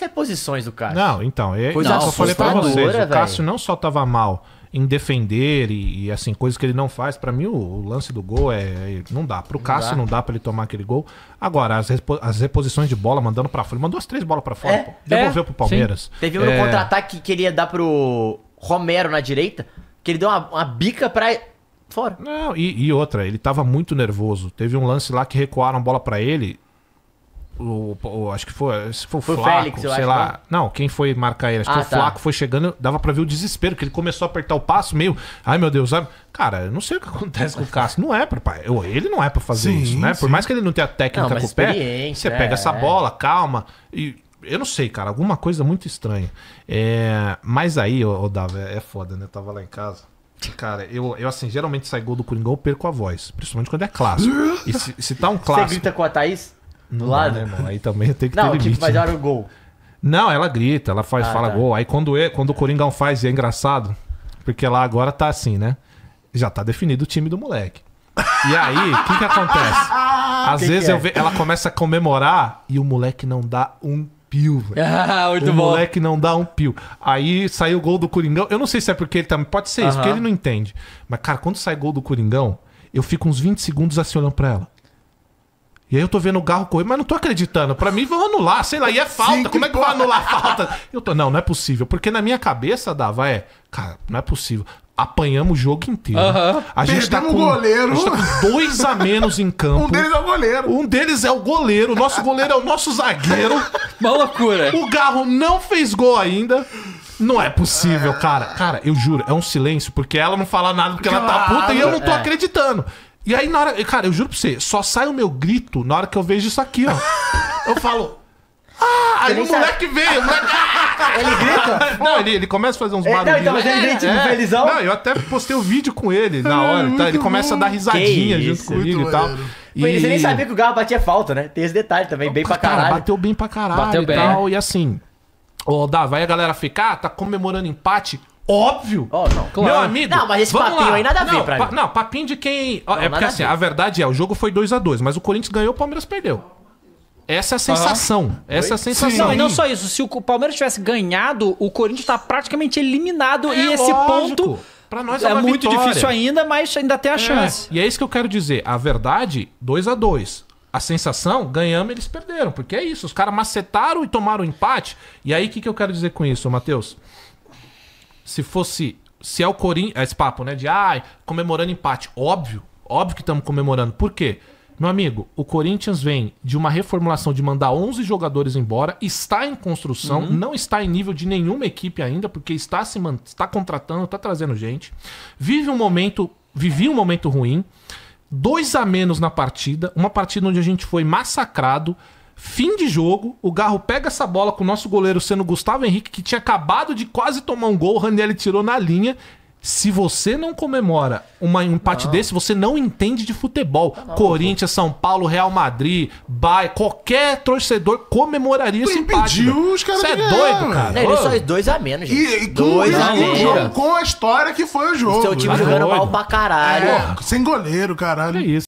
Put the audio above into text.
ver é posições do Cássio. Não, então, é, coisa não, eu falei pra vocês, véio. o Cássio não só tava mal em defender e, e assim, coisas que ele não faz. para mim, o, o, lance do gol é, é. Não dá. Pro Cássio não dá para ele tomar aquele gol. Agora, as, repo, as reposições de bola mandando para fora. Mandou as três bolas para fora, é, pô. Devolveu é, pro Palmeiras. Sim. Teve um é... contra-ataque que ele ia dar pro Romero na direita, que ele deu uma, uma bica pra. Fora. Não, e, e, outra, ele tava muito nervoso. Teve um lance lá que recuaram a bola para ele o, o, acho que foi, se foi, foi Flaco, o Félix, sei lá. Né? Não, quem foi marcar ele? Acho ah, que o tá. Flaco foi chegando, dava para ver o desespero, que ele começou a apertar o passo meio. Ai meu Deus, ai... cara, eu não sei o que acontece com o Cássio. Não é pra, eu, ele não é para fazer sim, isso, né? Sim. Por mais que ele não tenha técnica não, com o pé, você pega é, essa bola, calma. E eu não sei, cara, alguma coisa muito estranha. É, mas aí, ô, ô Davi, é, é foda, né? Eu tava lá em casa. Cara, eu, eu assim, geralmente sai gol do Coringão, eu perco a voz. Principalmente quando é clássico. E se, se tá um clássico. Você grita com a Thaís? no não lado. Né, aí também tem que não, ter tipo, limite. Não, tipo, mas né? era o gol. Não, ela grita, ela faz, ah, fala tá. gol. Aí quando, é, quando o Coringão faz, e é engraçado, porque lá agora tá assim, né? Já tá definido o time do moleque. E aí, o que que acontece? Às vezes é? ve... ela começa a comemorar e o moleque não dá um pio, velho. Ah, muito o bom. moleque não dá um pio. Aí saiu o gol do Coringão. Eu não sei se é porque ele também. Tá, pode ser isso, porque ele não entende. Mas, cara, quando sai gol do Coringão, eu fico uns 20 segundos assim olhando pra ela. E aí eu tô vendo o carro correr, mas não tô acreditando. Para mim vão anular, sei lá, e é falta. Como é que porra. vai anular a falta? Eu tô, não, não é possível, porque na minha cabeça dava é, cara, não é possível. Apanhamos o jogo inteiro. Uh -huh. A gente tá Perdemos tá com, goleiro. A gente tá com dois a menos em campo. Um deles é o goleiro. Um deles é o goleiro. O nosso goleiro é o nosso zagueiro. Uma loucura. O Garro não fez gol ainda. Não é possível, é. cara. Cara, eu juro, é um silêncio, porque ela não fala nada porque claro, ela tá puta e eu não tô é. acreditando. E aí, na hora. Cara, eu juro pra você, só sai o meu grito na hora que eu vejo isso aqui, ó. Eu falo. Ah, aí o moleque veio, o moleque. Ele grita? Não, ele, ele começa a fazer uns barulhos é, Não, então, mas ele vem tipo é, é. felizão. Não, eu até postei o um vídeo com ele na é, hora. Tá? Ele começa a dar risadinha junto comigo e tal. E... Ele nem sabia que o Galo batia falta, né? Tem esse detalhe também, bem pra caralho. Cara, bateu bem pra caralho bateu e bem. tal. E assim, Ô, Dá, vai a galera ficar, ah, tá comemorando empate. Óbvio. Oh, não, claro. Meu amigo. Não, mas esse papinho lá. aí nada a ver, não, pra mim. Não, papinho de quem. Não, é porque assim, a, a, verdade é, o jogo foi 2 a 2 mas o Corinthians ganhou, o Palmeiras perdeu. Essa é a sensação. Essa é a sensação. Não, e não só isso. Se o Palmeiras tivesse ganhado, o Corinthians tá praticamente eliminado. É e esse lógico. ponto. Pra nós é, é muito vitória. difícil ainda, mas ainda tem a é. chance. E é isso que eu quero dizer. A verdade, 2 a 2 a sensação, ganhamos, eles perderam. Porque é isso. Os caras macetaram e tomaram o empate. E aí, o que, que eu quero dizer com isso, Matheus? se fosse. Se é o Corinthians. É esse papo, né? De ai, ah, comemorando empate. Óbvio, óbvio que estamos comemorando. Por quê? Meu amigo, o Corinthians vem de uma reformulação de mandar 11 jogadores embora, está em construção, uhum. não está em nível de nenhuma equipe ainda, porque está se está contratando, está trazendo gente. Vive um momento, vivi um momento ruim. Dois a menos na partida, uma partida onde a gente foi massacrado, Fim de jogo, o Garro pega essa bola com o nosso goleiro sendo Gustavo Henrique, que tinha acabado de quase tomar um gol, o Raniel tirou na linha. Se você não comemora uma, um empate não. desse, você não entende de futebol. Não, tá Corinthians, São Paulo, Real Madrid, Bahia, qualquer torcedor comemoraria esse empate. Impediu, os caras Você é doido, cara. Ele só são dois a menos, gente. E, e dois a menos. Com a história que foi o jogo. seu time tá jogando doido. mal pra caralho. É, sem goleiro, caralho. Que isso.